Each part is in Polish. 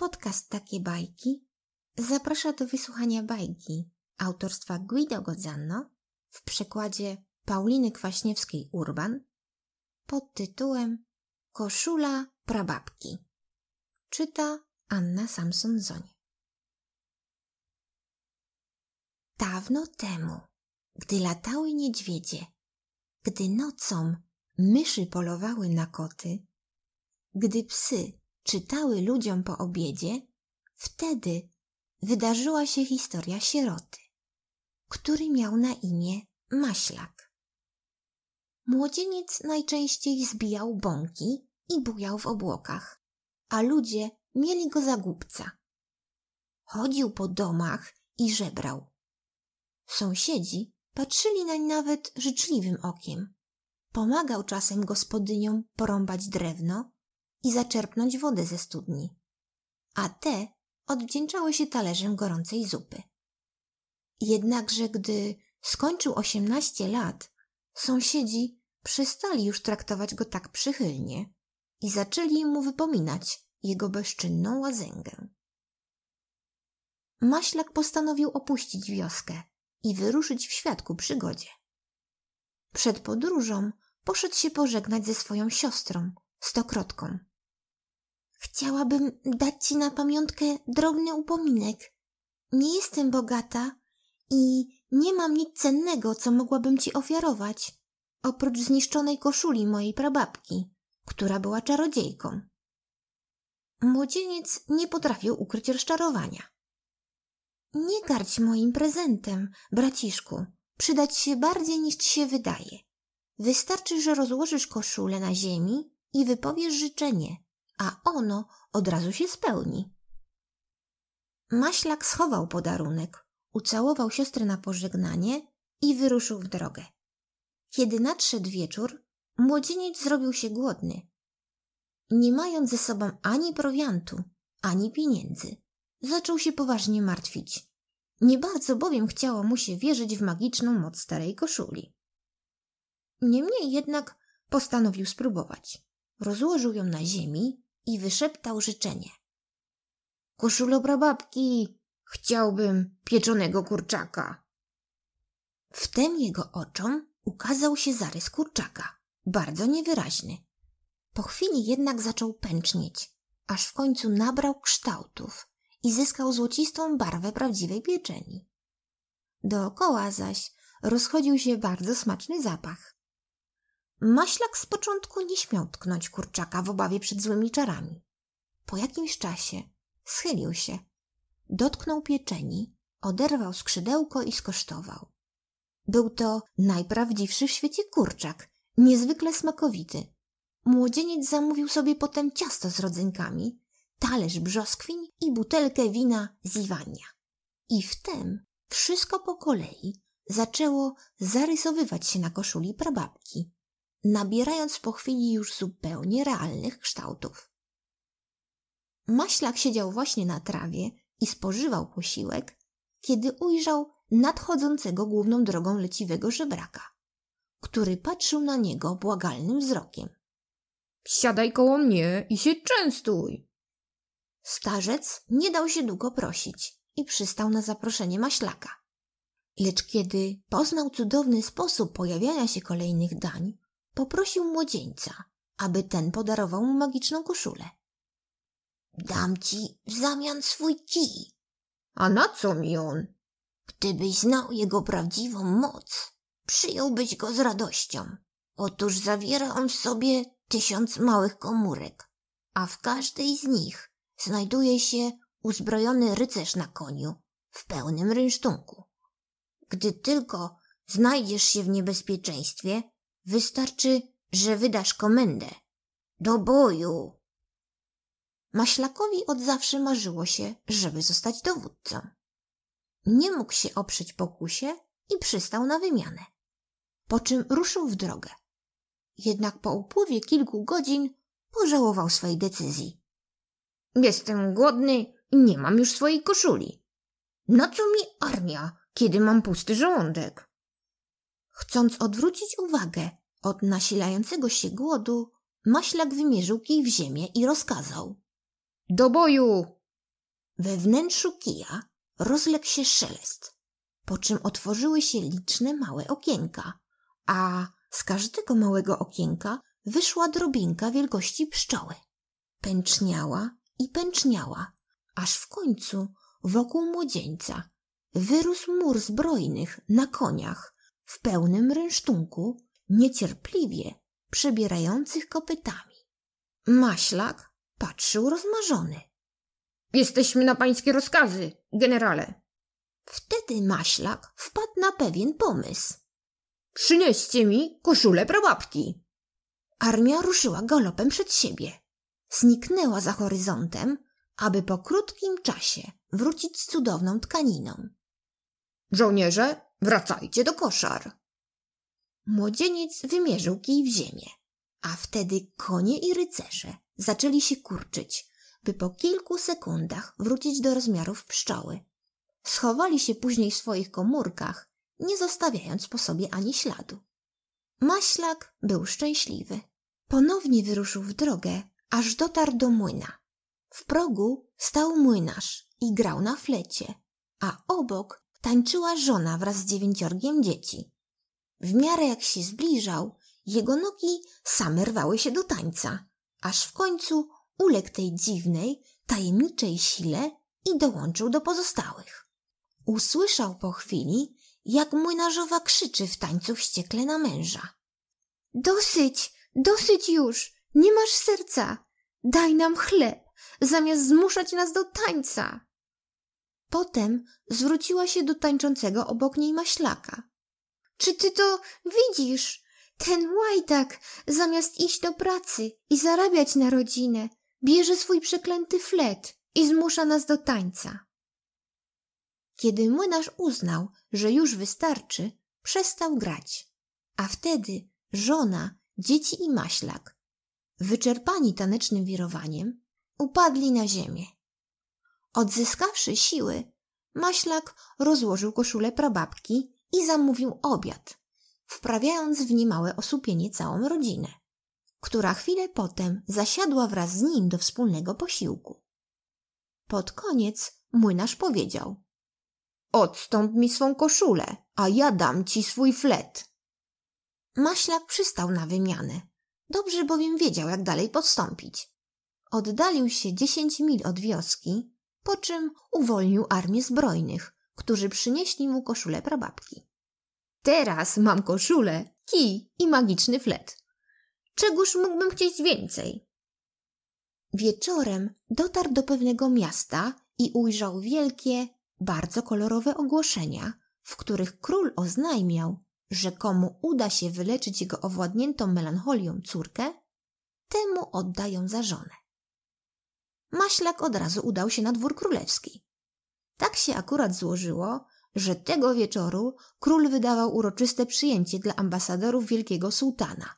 Podcast Takie Bajki zaprasza do wysłuchania bajki autorstwa Guido Godzanno w przekładzie Pauliny Kwaśniewskiej-Urban pod tytułem Koszula prababki. Czyta Anna Samson-Zonie. Dawno temu, gdy latały niedźwiedzie, gdy nocą myszy polowały na koty, gdy psy czytały ludziom po obiedzie, wtedy wydarzyła się historia sieroty, który miał na imię Maślak. Młodzieniec najczęściej zbijał bąki i bujał w obłokach, a ludzie mieli go za głupca. Chodził po domach i żebrał. Sąsiedzi patrzyli nań nawet życzliwym okiem. Pomagał czasem gospodyniom porąbać drewno i zaczerpnąć wodę ze studni, a te odwdzięczały się talerzem gorącej zupy. Jednakże gdy skończył osiemnaście lat, sąsiedzi przestali już traktować go tak przychylnie i zaczęli mu wypominać jego bezczynną łazęgę. Maślak postanowił opuścić wioskę i wyruszyć w świadku przygodzie. Przed podróżą poszedł się pożegnać ze swoją siostrą, stokrotką. Chciałabym dać ci na pamiątkę drobny upominek. Nie jestem bogata i nie mam nic cennego, co mogłabym ci ofiarować, oprócz zniszczonej koszuli mojej prababki, która była czarodziejką. Młodzieniec nie potrafił ukryć rozczarowania. Nie garć moim prezentem, braciszku. Przydać się bardziej niż ci się wydaje. Wystarczy, że rozłożysz koszulę na ziemi i wypowiesz życzenie, a ono od razu się spełni. Maślak schował podarunek, ucałował siostrę na pożegnanie i wyruszył w drogę. Kiedy nadszedł wieczór, młodzieniec zrobił się głodny. Nie mając ze sobą ani prowiantu, ani pieniędzy, zaczął się poważnie martwić. Nie bardzo bowiem chciało mu się wierzyć w magiczną moc starej koszuli. Niemniej jednak postanowił spróbować. Rozłożył ją na ziemi i wyszeptał życzenie. Koszulo prababki, chciałbym pieczonego kurczaka. Wtem jego oczom ukazał się zarys kurczaka, bardzo niewyraźny. Po chwili jednak zaczął pęcznieć, aż w końcu nabrał kształtów i zyskał złocistą barwę prawdziwej pieczeni. Dookoła zaś rozchodził się bardzo smaczny zapach. Maślak z początku nie śmiał tknąć kurczaka w obawie przed złymi czarami. Po jakimś czasie schylił się, dotknął pieczeni, oderwał skrzydełko i skosztował. Był to najprawdziwszy w świecie kurczak, niezwykle smakowity. Młodzieniec zamówił sobie potem ciasto z rodzynkami, talerz brzoskwiń i butelkę wina z Iwania. I wtem wszystko po kolei zaczęło zarysowywać się na koszuli prababki nabierając po chwili już zupełnie realnych kształtów. Maślak siedział właśnie na trawie i spożywał posiłek, kiedy ujrzał nadchodzącego główną drogą leciwego żebraka, który patrzył na niego błagalnym wzrokiem. Siadaj koło mnie i się częstuj. Starzec nie dał się długo prosić i przystał na zaproszenie maślaka. Lecz kiedy poznał cudowny sposób pojawiania się kolejnych dań, poprosił młodzieńca, aby ten podarował mu magiczną koszulę. Dam ci w zamian swój kij. A na co mi on? Gdybyś znał jego prawdziwą moc, przyjąłbyś go z radością. Otóż zawiera on w sobie tysiąc małych komórek, a w każdej z nich znajduje się uzbrojony rycerz na koniu w pełnym rynsztunku. Gdy tylko znajdziesz się w niebezpieczeństwie, Wystarczy, że wydasz komendę. Do boju! Maślakowi od zawsze marzyło się, żeby zostać dowódcą. Nie mógł się oprzeć pokusie i przystał na wymianę. Po czym ruszył w drogę. Jednak po upływie kilku godzin pożałował swojej decyzji. Jestem głodny i nie mam już swojej koszuli. Na co mi armia, kiedy mam pusty żołądek? Chcąc odwrócić uwagę od nasilającego się głodu maślak wymierzył kij w ziemię i rozkazał: Do boju! We wnętrzu kija rozległ się szelest, po czym otworzyły się liczne małe okienka, a z każdego małego okienka wyszła drobinka wielkości pszczoły. Pęczniała i pęczniała, aż w końcu wokół młodzieńca wyrósł mur zbrojnych na koniach w pełnym rynsztunku niecierpliwie przebierających kopytami. Maślak patrzył rozmarzony. Jesteśmy na pańskie rozkazy, generale. Wtedy maślak wpadł na pewien pomysł. Przynieście mi koszulę prababki. Armia ruszyła galopem przed siebie. Zniknęła za horyzontem, aby po krótkim czasie wrócić z cudowną tkaniną. Żołnierze, wracajcie do koszar. Młodzieniec wymierzył kij w ziemię, a wtedy konie i rycerze zaczęli się kurczyć, by po kilku sekundach wrócić do rozmiarów pszczoły. Schowali się później w swoich komórkach, nie zostawiając po sobie ani śladu. Maślak był szczęśliwy. Ponownie wyruszył w drogę, aż dotarł do młyna. W progu stał młynarz i grał na flecie, a obok tańczyła żona wraz z dziewięciorgiem dzieci. W miarę jak się zbliżał, jego nogi same rwały się do tańca, aż w końcu uległ tej dziwnej, tajemniczej sile i dołączył do pozostałych. Usłyszał po chwili, jak młynarzowa krzyczy w tańcu wściekle na męża. Dosyć, dosyć już, nie masz serca, daj nam chleb, zamiast zmuszać nas do tańca. Potem zwróciła się do tańczącego obok niej maślaka czy ty to widzisz? Ten łajdak, zamiast iść do pracy i zarabiać na rodzinę, bierze swój przeklęty flet i zmusza nas do tańca. Kiedy młynarz uznał, że już wystarczy, przestał grać. A wtedy żona, dzieci i maślak, wyczerpani tanecznym wirowaniem, upadli na ziemię. Odzyskawszy siły, maślak rozłożył koszulę prababki i zamówił obiad, wprawiając w niemałe osłupienie całą rodzinę, która chwilę potem zasiadła wraz z nim do wspólnego posiłku. Pod koniec młynarz powiedział – Odstąp mi swą koszulę, a ja dam ci swój flet. Maślak przystał na wymianę. Dobrze bowiem wiedział, jak dalej postąpić. Oddalił się dziesięć mil od wioski, po czym uwolnił armię zbrojnych, którzy przynieśli mu koszulę prababki. Teraz mam koszulę, kij i magiczny flet. Czegoż mógłbym chcieć więcej? Wieczorem dotarł do pewnego miasta i ujrzał wielkie, bardzo kolorowe ogłoszenia, w których król oznajmiał, że komu uda się wyleczyć jego owładniętą melancholią córkę, temu oddają za żonę. Maślak od razu udał się na dwór królewski. Tak się akurat złożyło, że tego wieczoru król wydawał uroczyste przyjęcie dla ambasadorów wielkiego sułtana.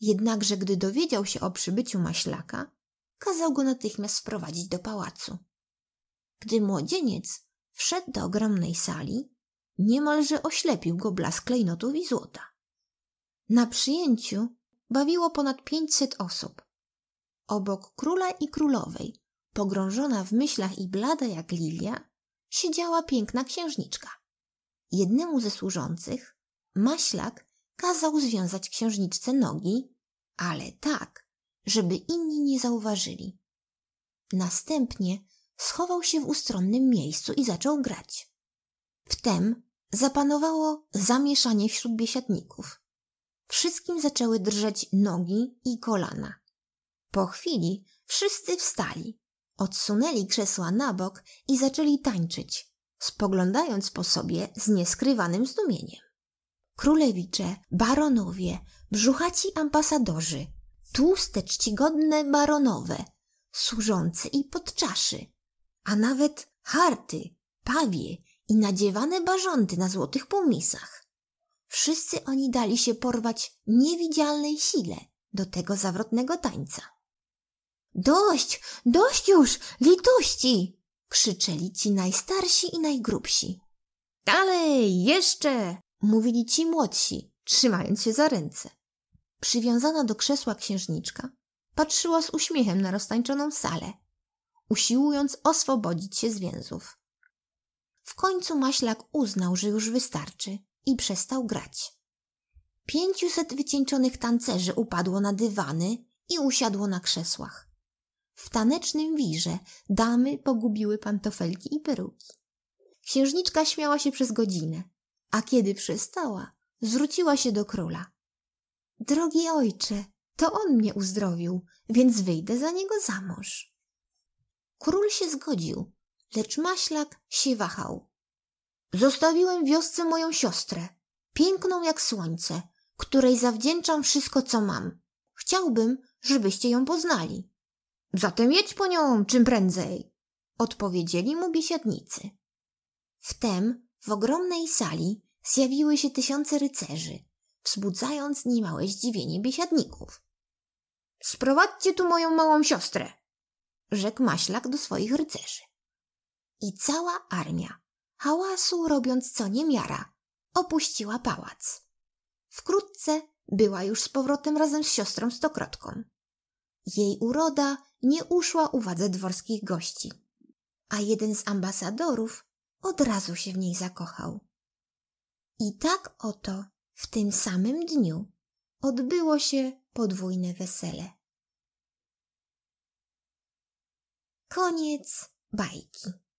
Jednakże gdy dowiedział się o przybyciu maślaka, kazał go natychmiast wprowadzić do pałacu. Gdy młodzieniec wszedł do ogromnej sali, niemalże oślepił go blask klejnotów i złota. Na przyjęciu bawiło ponad pięćset osób. Obok króla i królowej, pogrążona w myślach i blada jak lilia, siedziała piękna księżniczka. Jednemu ze służących maślak kazał związać księżniczce nogi, ale tak, żeby inni nie zauważyli. Następnie schował się w ustronnym miejscu i zaczął grać. Wtem zapanowało zamieszanie wśród biesiadników. Wszystkim zaczęły drżeć nogi i kolana. Po chwili wszyscy wstali Odsunęli krzesła na bok i zaczęli tańczyć, spoglądając po sobie z nieskrywanym zdumieniem. Królewicze, baronowie, brzuchaci ambasadorzy, tłuste czcigodne baronowe, służący i podczaszy, a nawet harty, pawie i nadziewane barządy na złotych półmisach. Wszyscy oni dali się porwać niewidzialnej sile do tego zawrotnego tańca. Dość, dość już, litości! krzyczeli ci najstarsi i najgrubsi. Dalej, jeszcze! mówili ci młodsi, trzymając się za ręce. Przywiązana do krzesła księżniczka patrzyła z uśmiechem na roztańczoną salę, usiłując oswobodzić się z więzów. W końcu maślak uznał, że już wystarczy i przestał grać. Pięciuset wycieńczonych tancerzy upadło na dywany i usiadło na krzesłach. W tanecznym wirze damy pogubiły pantofelki i peruki. Księżniczka śmiała się przez godzinę, a kiedy przestała, zwróciła się do króla. Drogi ojcze, to on mnie uzdrowił, więc wyjdę za niego za mąż. Król się zgodził, lecz maślak się wahał. Zostawiłem wiosce moją siostrę, piękną jak słońce, której zawdzięczam wszystko, co mam. Chciałbym, żebyście ją poznali. Zatem jedź po nią czym prędzej, odpowiedzieli mu biesiadnicy. Wtem w ogromnej sali zjawiły się tysiące rycerzy, wzbudzając niemałe zdziwienie biesiadników. Sprowadźcie tu moją małą siostrę, rzekł maślak do swoich rycerzy. I cała armia, hałasu robiąc co niemiara, opuściła pałac. Wkrótce była już z powrotem razem z siostrą Stokrotką. Jej uroda nie uszła uwadze dworskich gości, a jeden z ambasadorów od razu się w niej zakochał. I tak oto w tym samym dniu odbyło się podwójne wesele. Koniec bajki.